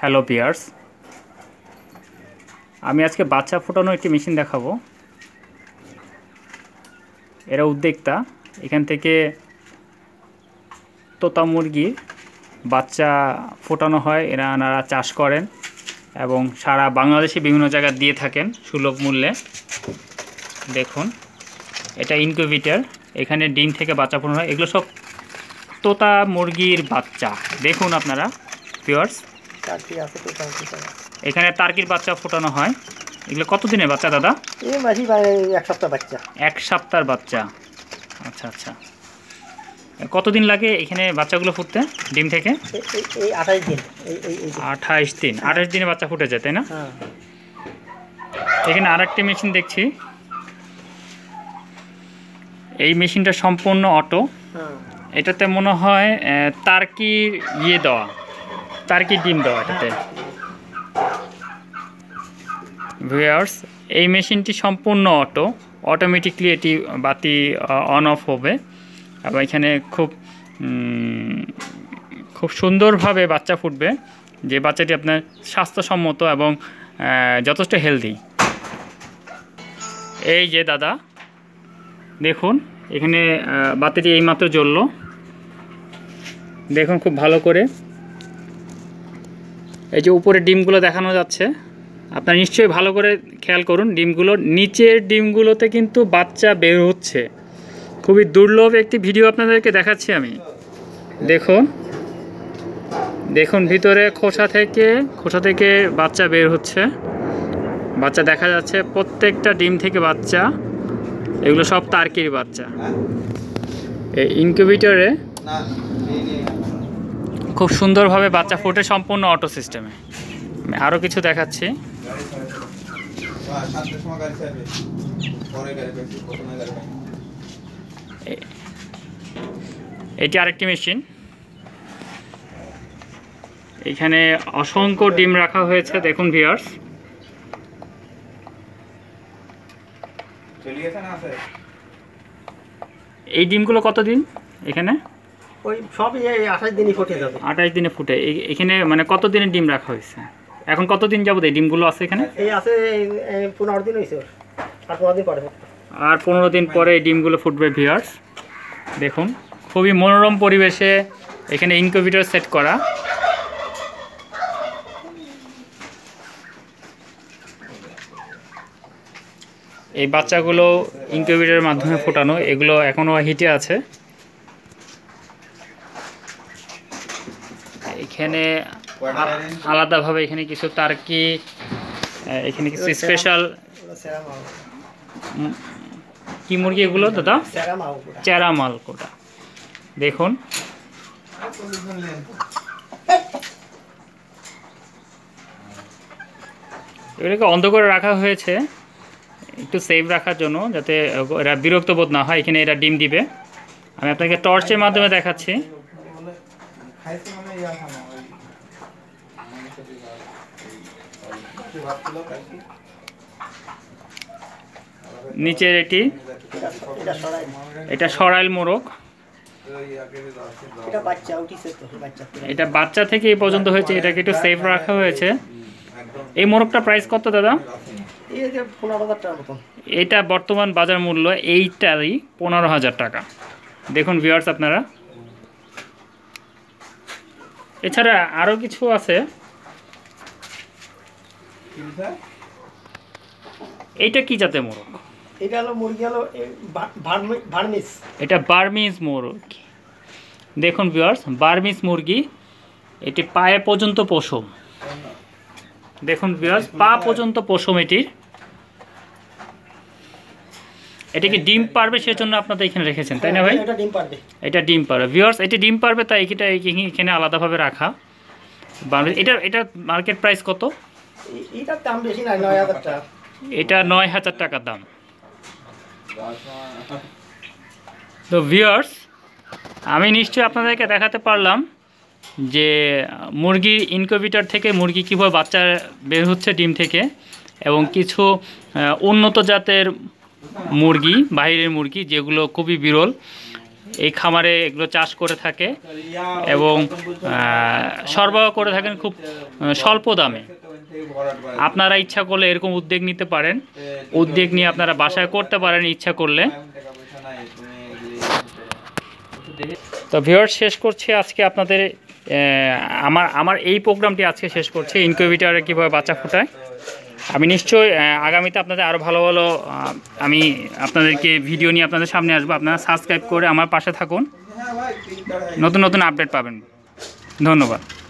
Hello pears আমি আজকে বাচ্চা ফোটানো একটি মেশিন দেখাবো এরা উদ্যোক্তা এখান থেকে তোতা মুরগি বাচ্চা ফোটানো হয় এরা এনারা চাষ করেন এবং সারা বাংলাদেশে বিভিন্ন জায়গায় দিয়ে থাকেন সুলভ মূল্যে দেখুন এটা ইনকিউবেটার এখানে ডিম থেকে বাচ্চা ফোটানো হয় এগুলো সব তোতা মুরগির বাচ্চা দেখুন আপনারা পিওর্স এখানে টার্কির বাচ্চা ফোটানো হয় এগুলো কতদিনের বাচ্চা দাদা এক সপ্তাহ বাচ্চা এক সপ্তাহ বাচ্চা আচ্ছা আচ্ছা কতদিন লাগে এখানে বাচ্চাগুলো ফুটতে ডিম থেকে আঠাইশ দিন আঠাইশ দিন আঠাশ দিনে বাচ্চা ফুটে যায় তাই না হ্যাঁ। এখানে আর মেশিন দেখছি এই মেশিনটা সম্পূর্ণ অটো হ্যাঁ। এটাতে মনে হয় তার কি ইয়ে দেওয়া তার কি ডিম দেওয়া এটাতে ভিউয়ার্স এই মেশিনটি সম্পূর্ণ অটো অটোমেটিকলি এটি বাতি অন অফ হবে এবং এখানে খুব খুব সুন্দরভাবে বাচ্চা ফুটবে যে বাচ্চাটি আপনার স্বাস্থ্যসম্মত এবং যথেষ্ট হেলদি এই যে দাদা দেখুন এখানে বাতিটি এইমাত্র জ্বললো দেখুন খুব ভালো করে এই যে উপরে ডিমগুলো দেখানো যাচ্ছে আপনারা নিশ্চয়ই ভালো করে খেয়াল করুন ডিমগুলো নিচের ডিমগুলোতে কিন্তু বাচ্চা বের হচ্ছে খুবই দুর্লভ একটি ভিডিও আপনাদেরকে দেখাচ্ছি আমি দেখুন দেখুন ভিতরে খোসা থেকে খোসা থেকে বাচ্চা বের হচ্ছে বাচ্চা দেখা যাচ্ছে প্রত্যেকটা ডিম থেকে বাচ্চা এগুলো সব তার্কির বাচ্চা এই ইনকিউবেটরে খুব সুন্দরভাবে বাচ্চা ফুটে সম্পূর্ণ অটো সিস্টেমে আরও কিছু দেখাচ্ছি এটি আরেকটি মেশিন এখানে অসংখ্য ডিম রাখা হয়েছে দেখুন ভিয়ার্স এই ডিমগুলো কত দিন এখানে ওই সবই আঠাশ দিনই ফুটে যাবে আঠাশ দিনে ফুটে এখানে মানে কত দিনের ডিম রাখা হয়েছে এখন কত দিন যাবো এই ডিমগুলো আছে এখানে এই আছে পনেরো দিন হয়েছে আর পনেরো দিন পরে আর পনেরো দিন পরে এই ডিমগুলো ফুটবে ভিওর্স দেখুন খুবই মনোরম পরিবেশে এখানে ইনকিউবেটর সেট করা এই বাচ্চাগুলো ইনকিউবেটরের মাধ্যমে ফোটানো এগুলো এখনো হিটে আছে এখানে আলাদাভাবে এখানে কিছু টার্কি এখানে কিছু স্পেশাল কি মুরগি এগুলো দাদা চেরা কোটা দেখুন এগুলোকে অন্ধ করে রাখা হয়েছে একটু সেফ রাখার জন্য যাতে এরা বিরক্ত বোধ না হয় এখানে এরা ডিম দিবে আমি আপনাকে টর্চের মাধ্যমে দেখাচ্ছি মানে ইয়া খানো ওই নিচের এটি এটা সরাইল মোরগ এটা বাচ্চা থেকে এই পর্যন্ত হয়েছে এটাকে একটু সেফ রাখা হয়েছে এই মোরগটা প্রাইস কত দাদা এটা বর্তমান বাজার মূল্য এইটারই পনেরো হাজার টাকা দেখুন ভিওয়ার্স আপনারা এছাড়া আরও কিছু আছে এটা কি জাতের মোরগ এটা হলো মুরগি হলো বার্মিস এটা বার্মিজ মোরগ দেখুন ভিউয়ার্স বার্মিজ মুরগি এটি পায়ে পর্যন্ত পশম দেখুন ভিউয়ার্স পা পর্যন্ত পশম এটির এটা কি ডিম পারবে সেজন্য আপনাদের এখানে রেখেছেন তাই না হ্যাঁ, ভাই এটা ডিম পারবে এটা ডিম পারবে ভিউয়ার্স এটি ডিম পারবে তাই এটা এখানে আলাদাভাবে রাখা এটা এটা মার্কেট প্রাইস কত এটা দাম বেশি না 9000 টাকা এটা নয় হাজার টাকার দাম তো ভিউয়ার্স আমি নিশ্চয়ই আপনাদেরকে দেখাতে পারলাম যে মুরগির ইনকিউবেটর থেকে মুরগি কীভাবে বাচ্চা বের হচ্ছে ডিম থেকে এবং কিছু উন্নত জাতের মুরগি বাহিরের মুরগি যেগুলো খুবই বিরল এই খামারে এগুলো চাষ করে থাকে এবং সরবরাহ করে থাকেন খুব স্বল্প দামে আপনারা ইচ্ছা করলে এরকম উদ্যোগ নিতে পারেন উদ্যোগ নিয়ে আপনারা বাসায় করতে পারেন ইচ্ছা করলে তো ভিওর শেষ করছি আজকে আপনাদের আমার আমার এই প্রোগ্রামটি আজকে শেষ করছি ইনকিউবেটারে কীভাবে বাচ্চা ফোটায় আমি নিশ্চয়ই আগামীতে আপনাদের আরও ভালো ভালো আমি আপনাদেরকে ভিডিও নিয়ে আপনাদের সামনে আসবো আপনারা সাবস্ক্রাইব করে আমার পাশে থাকুন নতুন নতুন আপডেট পাবেন ধন্যবাদ